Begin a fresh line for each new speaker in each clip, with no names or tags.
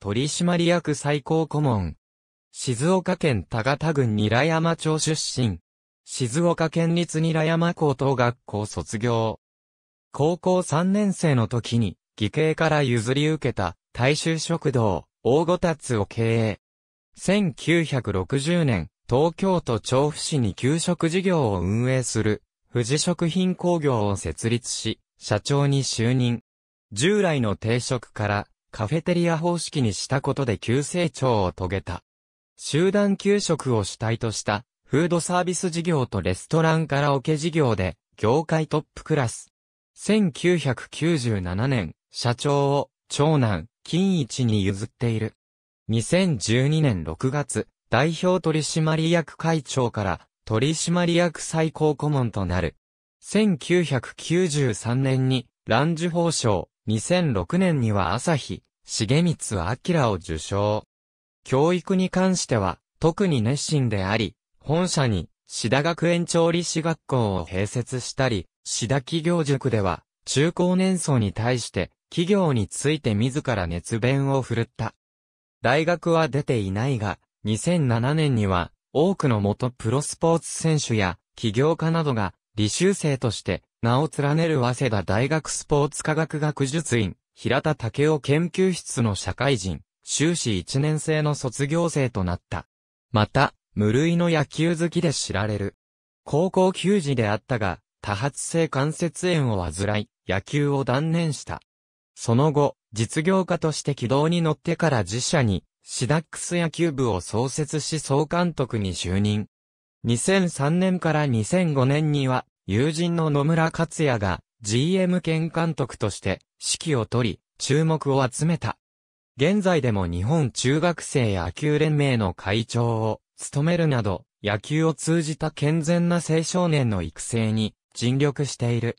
取締役最高顧問。静岡県田形郡ニラ山町出身。静岡県立ニラ山高等学校卒業。高校3年生の時に、義兄から譲り受けた、大衆食堂、大ごたつを経営。1960年、東京都調布市に給食事業を運営する、富士食品工業を設立し、社長に就任。従来の定食からカフェテリア方式にしたことで急成長を遂げた。集団給食を主体としたフードサービス事業とレストランカラオケ事業で業界トップクラス。1997年、社長を長男、金一に譲っている。2012年6月、代表取締役会長から取締役最高顧問となる。1993年にランジュ法賞、2006年には朝日、重光明を受賞。教育に関しては、特に熱心であり、本社に、志田学園調理師学校を併設したり、志田企業塾では、中高年層に対して、企業について自ら熱弁を振るった。大学は出ていないが、2007年には、多くの元プロスポーツ選手や、起業家などが、履修生として、名を連ねる早稲田大学スポーツ科学学術院、平田武雄研究室の社会人、修士1年生の卒業生となった。また、無類の野球好きで知られる。高校球児であったが、多発性関節炎を患い、野球を断念した。その後、実業家として軌道に乗ってから自社に、シダックス野球部を創設し総監督に就任。2003年から2005年には友人の野村克也が GM 兼監督として指揮を取り、注目を集めた。現在でも日本中学生野球連盟の会長を務めるなど、野球を通じた健全な青少年の育成に尽力している。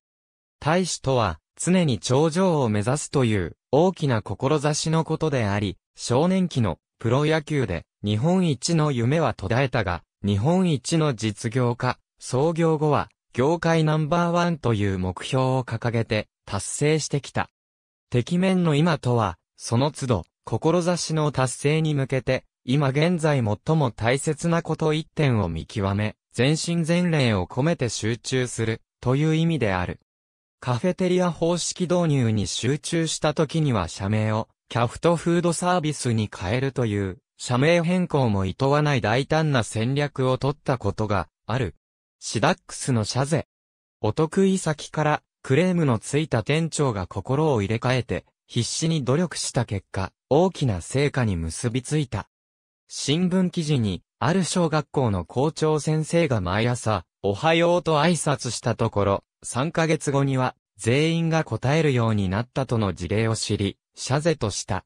大使とは常に頂上を目指すという大きな志のことであり、少年期のプロ野球で日本一の夢は途絶えたが、日本一の実業家、創業後は業界ナンバーワンという目標を掲げて達成してきた。敵面の今とは、その都度、志の達成に向けて、今現在最も大切なこと一点を見極め、全身全霊を込めて集中する、という意味である。カフェテリア方式導入に集中した時には社名を、キャフトフードサービスに変えるという、社名変更も厭わない大胆な戦略を取ったことがある。シダックスのシャゼ。お得意先からクレームのついた店長が心を入れ替えて、必死に努力した結果、大きな成果に結びついた。新聞記事に、ある小学校の校長先生が毎朝、おはようと挨拶したところ、3ヶ月後には、全員が答えるようになったとの事例を知り、シャゼとした。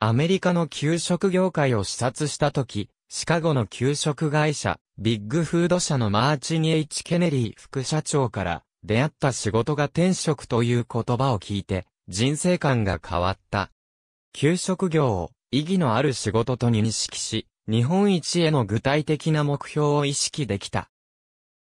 アメリカの給食業界を視察した時、シカゴの給食会社、ビッグフード社のマーチニ・エイチ・ケネリー副社長から出会った仕事が転職という言葉を聞いて人生観が変わった。給食業を意義のある仕事と認識し、日本一への具体的な目標を意識できた。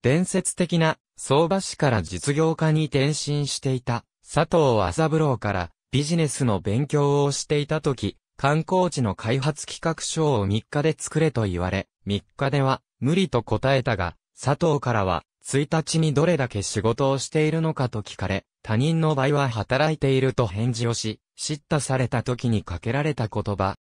伝説的な相場師から実業家に転身していた佐藤麻三郎からビジネスの勉強をしていた時、観光地の開発企画書を3日で作れと言われ、3日では無理と答えたが、佐藤からは、1日にどれだけ仕事をしているのかと聞かれ、他人の場合は働いていると返事をし、叱咤された時にかけられた言葉。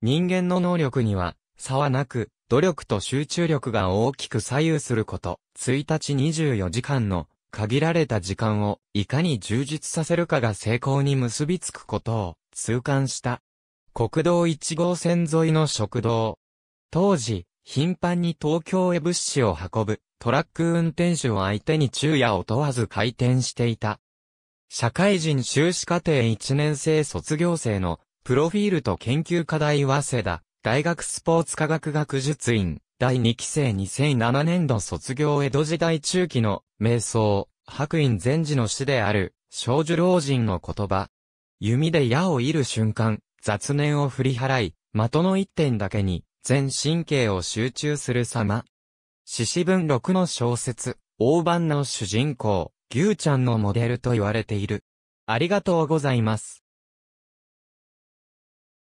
人間の能力には、差はなく、努力と集中力が大きく左右すること、1日24時間の限られた時間をいかに充実させるかが成功に結びつくことを痛感した。国道1号線沿いの食堂。当時、頻繁に東京へ物資を運ぶトラック運転手を相手に昼夜を問わず開店していた。社会人修士課程1年生卒業生のプロフィールと研究課題早稲田大学スポーツ科学学術院第2期生2007年度卒業江戸時代中期の瞑想白院禅師の師である少女老人の言葉。弓で矢を射る瞬間、雑念を振り払い、的の一点だけに、全神経を集中する様。獅子文録の小説、大番の主人公、牛ちゃんのモデルと言われている。ありがとうございます。